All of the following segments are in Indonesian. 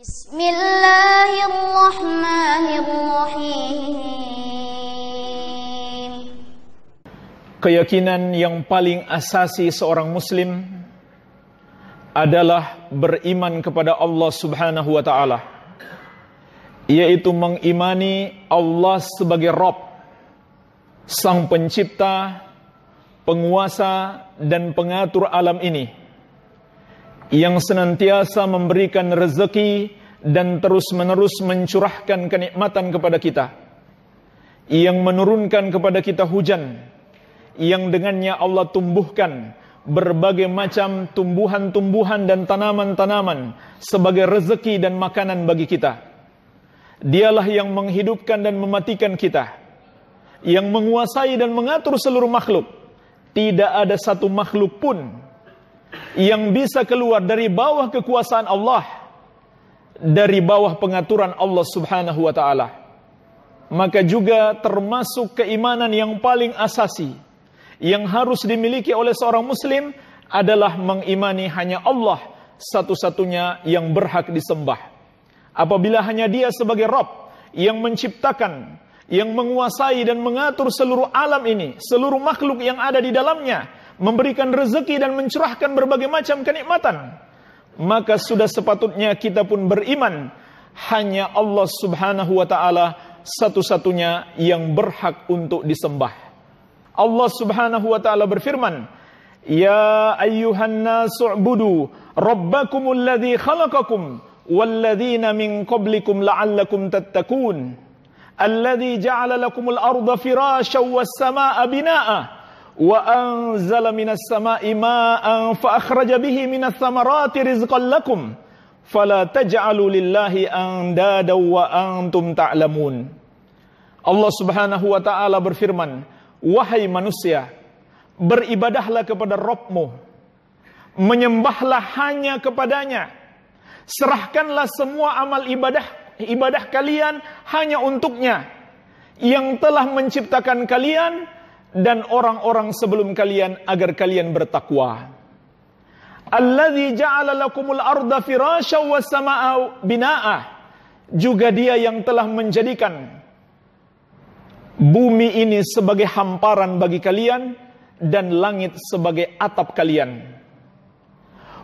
Bismillahirrahmanirrahim. Keyakinan yang paling asasi seorang muslim adalah beriman kepada Allah Subhanahu wa taala. Yaitu mengimani Allah sebagai Rabb, Sang Pencipta, Penguasa dan Pengatur alam ini yang senantiasa memberikan rezeki dan terus-menerus mencurahkan kenikmatan kepada kita, yang menurunkan kepada kita hujan, yang dengannya Allah tumbuhkan berbagai macam tumbuhan-tumbuhan dan tanaman-tanaman sebagai rezeki dan makanan bagi kita. Dialah yang menghidupkan dan mematikan kita, yang menguasai dan mengatur seluruh makhluk. Tidak ada satu makhluk pun yang bisa keluar dari bawah kekuasaan Allah dari bawah pengaturan Allah Subhanahu wa taala maka juga termasuk keimanan yang paling asasi yang harus dimiliki oleh seorang muslim adalah mengimani hanya Allah satu-satunya yang berhak disembah apabila hanya dia sebagai Rob yang menciptakan yang menguasai dan mengatur seluruh alam ini seluruh makhluk yang ada di dalamnya memberikan rezeki dan mencerahkan berbagai macam kenikmatan. Maka sudah sepatutnya kita pun beriman hanya Allah Subhanahu wa taala satu-satunya yang berhak untuk disembah. Allah Subhanahu wa taala berfirman, "Ya ayyuhan nas'budu rabbakumul ladzi khalaqakum walladzina min qablikum la'allakum tattaqun." Alladhi ja'ala lakumul arda firasha was samaa binaa'a wa anzala minas sama'i ma'an fa akhraja bihi minas samarati rizqan lakum fala taj'alu lillahi andada wa antum ta'lamun Allah Subhanahu wa taala berfirman wahai manusia beribadahlah kepada Rabbmu menyembahlah hanya kepadanya serahkanlah semua amal ibadah ibadah kalian hanya untuknya yang telah menciptakan kalian dan orang-orang sebelum kalian agar kalian bertakwa. Alladzi ja'ala lakumul arda firasya was samaa binaa. Juga dia yang telah menjadikan bumi ini sebagai hamparan bagi kalian dan langit sebagai atap kalian.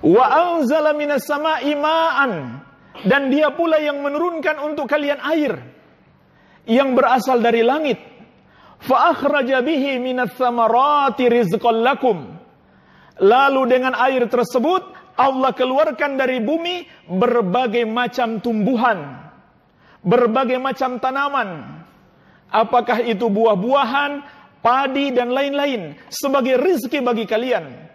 Wa anzala minas sama'i ma'an dan dia pula yang menurunkan untuk kalian air yang berasal dari langit fa akhraja bihi minas samarati rizqan lakum. Lalu dengan air tersebut Allah keluarkan dari bumi berbagai macam tumbuhan, berbagai macam tanaman. Apakah itu buah-buahan, padi dan lain-lain sebagai rizki bagi kalian.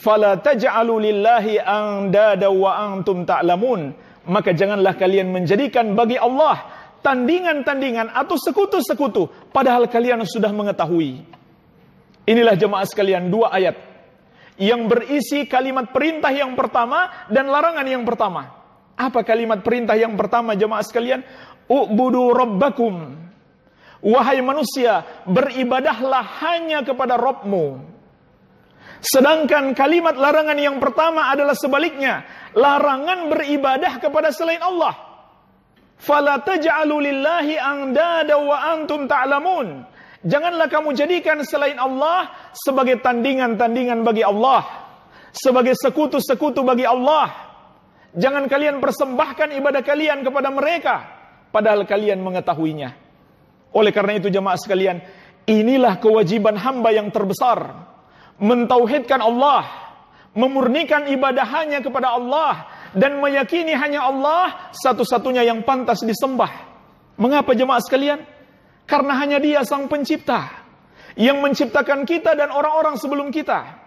Fala taj'alu lillahi andada wa antum ta'lamun. Maka janganlah kalian menjadikan bagi Allah tandingan-tandingan atau sekutu-sekutu padahal kalian sudah mengetahui. Inilah jemaah sekalian dua ayat yang berisi kalimat perintah yang pertama dan larangan yang pertama. Apa kalimat perintah yang pertama jemaah sekalian? Ubudu rabbakum. Wahai manusia, beribadahlah hanya kepada Robmu. Sedangkan kalimat larangan yang pertama adalah sebaliknya. Larangan beribadah kepada selain Allah. Fala taj'alu lillahi andada wa antum ta'lamun. Janganlah kamu jadikan selain Allah sebagai tandingan-tandingan bagi Allah, sebagai sekutu-sekutu bagi Allah. Jangan kalian persembahkan ibadah kalian kepada mereka padahal kalian mengetahuinya. Oleh karena itu jemaah sekalian, inilah kewajiban hamba yang terbesar, mentauhidkan Allah, memurnikan ibadahnya kepada Allah dan meyakini hanya Allah satu-satunya yang pantas disembah. Mengapa jemaah sekalian? Karena hanya Dia sang pencipta yang menciptakan kita dan orang-orang sebelum kita.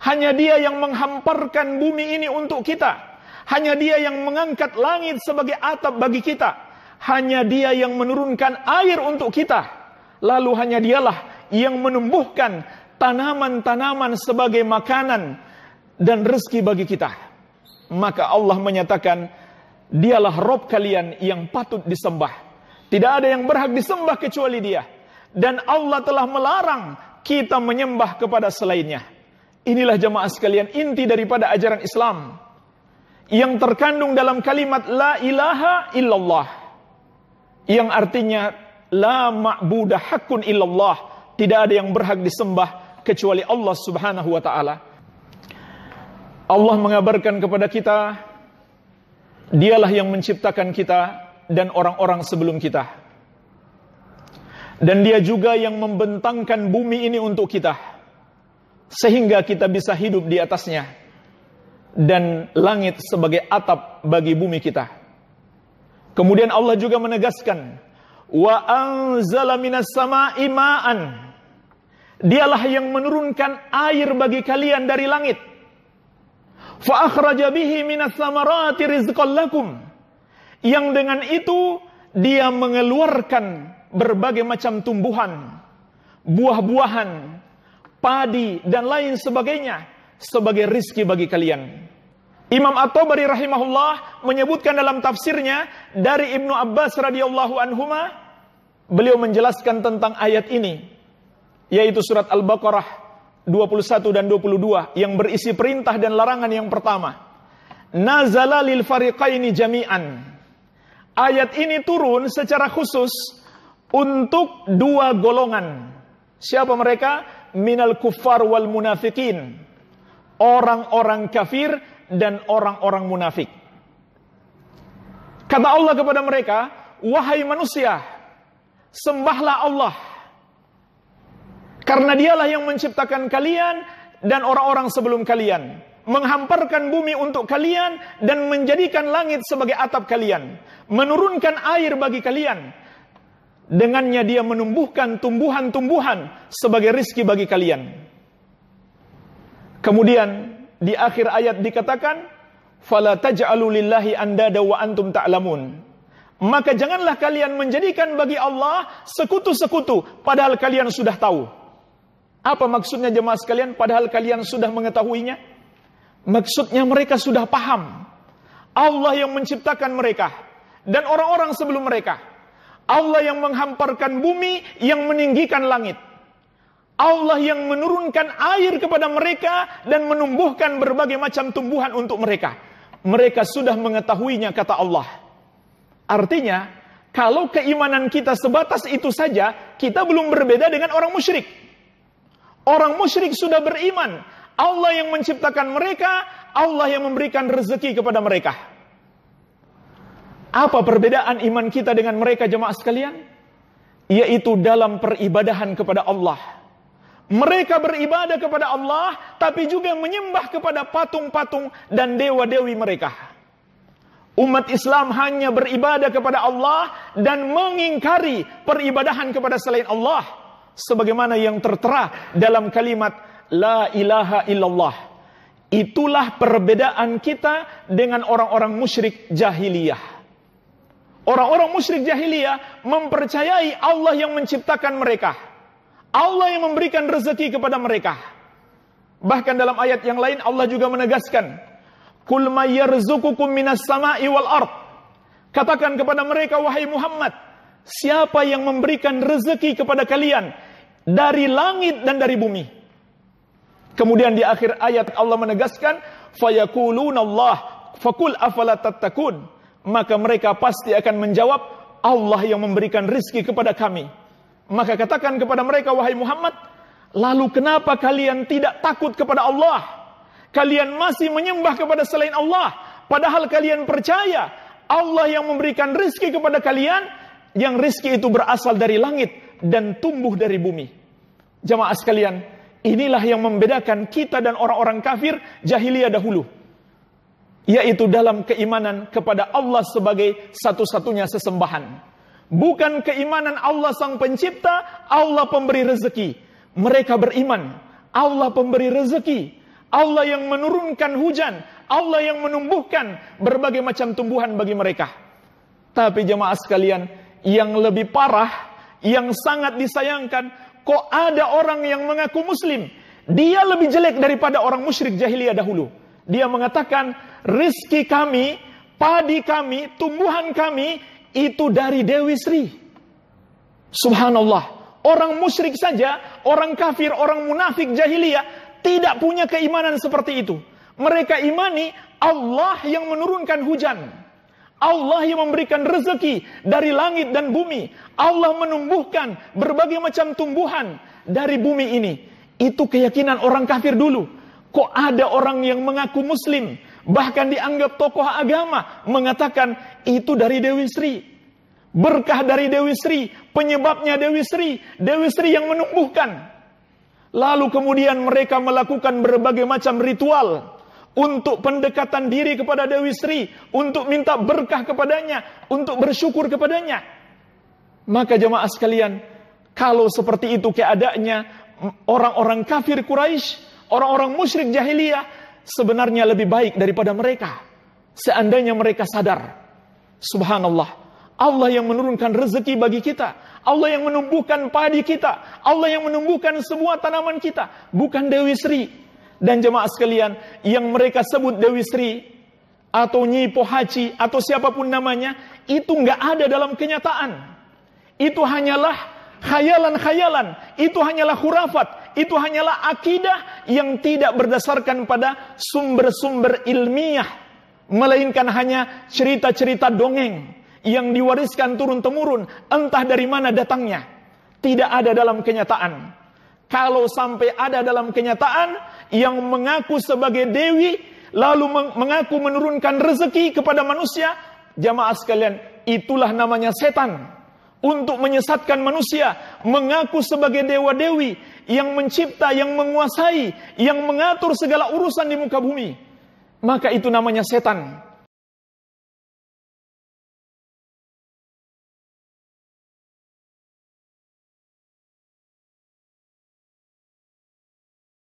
Hanya Dia yang menghamparkan bumi ini untuk kita. Hanya Dia yang mengangkat langit sebagai atap bagi kita. Hanya Dia yang menurunkan air untuk kita. Lalu hanya Dialah yang menumbuhkan tanaman-tanaman sebagai makanan dan rezeki bagi kita maka Allah menyatakan, dialah Rob kalian yang patut disembah. Tidak ada yang berhak disembah kecuali dia. Dan Allah telah melarang kita menyembah kepada selainnya. Inilah jemaah sekalian inti daripada ajaran Islam. Yang terkandung dalam kalimat La ilaha illallah. Yang artinya La ma'budah hakun illallah. Tidak ada yang berhak disembah kecuali Allah subhanahu wa ta'ala. Allah mengabarkan kepada kita, dialah yang menciptakan kita dan orang-orang sebelum kita. Dan dia juga yang membentangkan bumi ini untuk kita. Sehingga kita bisa hidup di atasnya. Dan langit sebagai atap bagi bumi kita. Kemudian Allah juga menegaskan, Wa anzala minas sama imaan Dialah yang menurunkan air bagi kalian dari langit fa akhraja bihi minas samarati lakum yang dengan itu dia mengeluarkan berbagai macam tumbuhan buah-buahan padi dan lain sebagainya sebagai rizki bagi kalian Imam At-Tabari rahimahullah menyebutkan dalam tafsirnya dari Ibnu Abbas radhiyallahu anhuma beliau menjelaskan tentang ayat ini yaitu surat Al-Baqarah 21 dan 22 yang berisi perintah dan larangan yang pertama. Nazala lil fariqaini jami'an. Ayat ini turun secara khusus untuk dua golongan. Siapa mereka? Minal kuffar wal munafikin. Orang-orang kafir dan orang-orang munafik. Kata Allah kepada mereka, "Wahai manusia, sembahlah Allah." Karena dialah yang menciptakan kalian dan orang-orang sebelum kalian. Menghamparkan bumi untuk kalian dan menjadikan langit sebagai atap kalian. Menurunkan air bagi kalian. Dengannya dia menumbuhkan tumbuhan-tumbuhan sebagai rizki bagi kalian. Kemudian di akhir ayat dikatakan, fala taj'alu lillahi andada wa antum ta'lamun. Maka janganlah kalian menjadikan bagi Allah sekutu-sekutu padahal kalian sudah tahu. Apa maksudnya jemaah sekalian padahal kalian sudah mengetahuinya? Maksudnya mereka sudah paham. Allah yang menciptakan mereka dan orang-orang sebelum mereka. Allah yang menghamparkan bumi, yang meninggikan langit. Allah yang menurunkan air kepada mereka dan menumbuhkan berbagai macam tumbuhan untuk mereka. Mereka sudah mengetahuinya kata Allah. Artinya, kalau keimanan kita sebatas itu saja, kita belum berbeda dengan orang musyrik. Orang musyrik sudah beriman. Allah yang menciptakan mereka, Allah yang memberikan rezeki kepada mereka. Apa perbedaan iman kita dengan mereka jemaah sekalian? Yaitu dalam peribadahan kepada Allah. Mereka beribadah kepada Allah, tapi juga menyembah kepada patung-patung dan dewa-dewi mereka. Umat Islam hanya beribadah kepada Allah dan mengingkari peribadahan kepada selain Allah sebagaimana yang tertera dalam kalimat la ilaha illallah. Itulah perbedaan kita dengan orang-orang musyrik jahiliyah. Orang-orang musyrik jahiliyah mempercayai Allah yang menciptakan mereka. Allah yang memberikan rezeki kepada mereka. Bahkan dalam ayat yang lain Allah juga menegaskan, "Kul mayyarzukukum minas sama'i wal ard." Katakan kepada mereka wahai Muhammad, siapa yang memberikan rezeki kepada kalian dari langit dan dari bumi. Kemudian di akhir ayat Allah menegaskan, Allah fakul afala tattaqun." Maka mereka pasti akan menjawab, "Allah yang memberikan rizki kepada kami." Maka katakan kepada mereka, "Wahai Muhammad, lalu kenapa kalian tidak takut kepada Allah? Kalian masih menyembah kepada selain Allah, padahal kalian percaya Allah yang memberikan rizki kepada kalian, yang rizki itu berasal dari langit dan tumbuh dari bumi. Jamaah sekalian, inilah yang membedakan kita dan orang-orang kafir jahiliyah dahulu. Yaitu dalam keimanan kepada Allah sebagai satu-satunya sesembahan. Bukan keimanan Allah sang pencipta, Allah pemberi rezeki. Mereka beriman, Allah pemberi rezeki. Allah yang menurunkan hujan, Allah yang menumbuhkan berbagai macam tumbuhan bagi mereka. Tapi jemaah sekalian, yang lebih parah, yang sangat disayangkan, kok ada orang yang mengaku muslim? Dia lebih jelek daripada orang musyrik jahiliyah dahulu. Dia mengatakan, rizki kami, padi kami, tumbuhan kami, itu dari Dewi Sri. Subhanallah. Orang musyrik saja, orang kafir, orang munafik jahiliyah, tidak punya keimanan seperti itu. Mereka imani Allah yang menurunkan hujan. Allah yang memberikan rezeki dari langit dan bumi. Allah menumbuhkan berbagai macam tumbuhan dari bumi ini. Itu keyakinan orang kafir dulu. Kok ada orang yang mengaku muslim, bahkan dianggap tokoh agama, mengatakan itu dari Dewi Sri. Berkah dari Dewi Sri, penyebabnya Dewi Sri, Dewi Sri yang menumbuhkan. Lalu kemudian mereka melakukan berbagai macam ritual untuk pendekatan diri kepada Dewi Sri, untuk minta berkah kepadanya, untuk bersyukur kepadanya. Maka jemaah sekalian, kalau seperti itu keadaannya, orang-orang kafir Quraisy, orang-orang musyrik jahiliyah sebenarnya lebih baik daripada mereka. Seandainya mereka sadar, subhanallah, Allah yang menurunkan rezeki bagi kita. Allah yang menumbuhkan padi kita. Allah yang menumbuhkan semua tanaman kita. Bukan Dewi Sri, dan jemaah sekalian yang mereka sebut Dewi Sri atau Nyi Pohaci atau siapapun namanya itu nggak ada dalam kenyataan. Itu hanyalah khayalan-khayalan, itu hanyalah hurafat. itu hanyalah akidah yang tidak berdasarkan pada sumber-sumber ilmiah, melainkan hanya cerita-cerita dongeng yang diwariskan turun temurun, entah dari mana datangnya. Tidak ada dalam kenyataan. Kalau sampai ada dalam kenyataan, yang mengaku sebagai dewi lalu mengaku menurunkan rezeki kepada manusia, jamaah sekalian, itulah namanya setan. Untuk menyesatkan manusia, mengaku sebagai dewa-dewi yang mencipta, yang menguasai, yang mengatur segala urusan di muka bumi. Maka itu namanya setan.